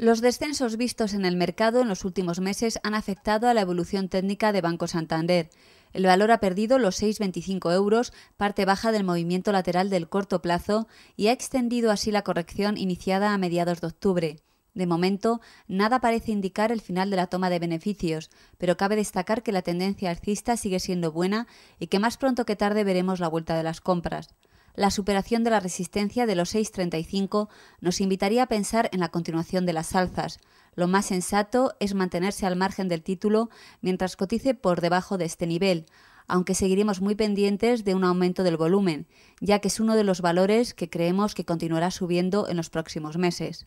Los descensos vistos en el mercado en los últimos meses han afectado a la evolución técnica de Banco Santander. El valor ha perdido los 6,25 euros, parte baja del movimiento lateral del corto plazo, y ha extendido así la corrección iniciada a mediados de octubre. De momento, nada parece indicar el final de la toma de beneficios, pero cabe destacar que la tendencia alcista sigue siendo buena y que más pronto que tarde veremos la vuelta de las compras la superación de la resistencia de los 6.35 nos invitaría a pensar en la continuación de las alzas. Lo más sensato es mantenerse al margen del título mientras cotice por debajo de este nivel, aunque seguiremos muy pendientes de un aumento del volumen, ya que es uno de los valores que creemos que continuará subiendo en los próximos meses.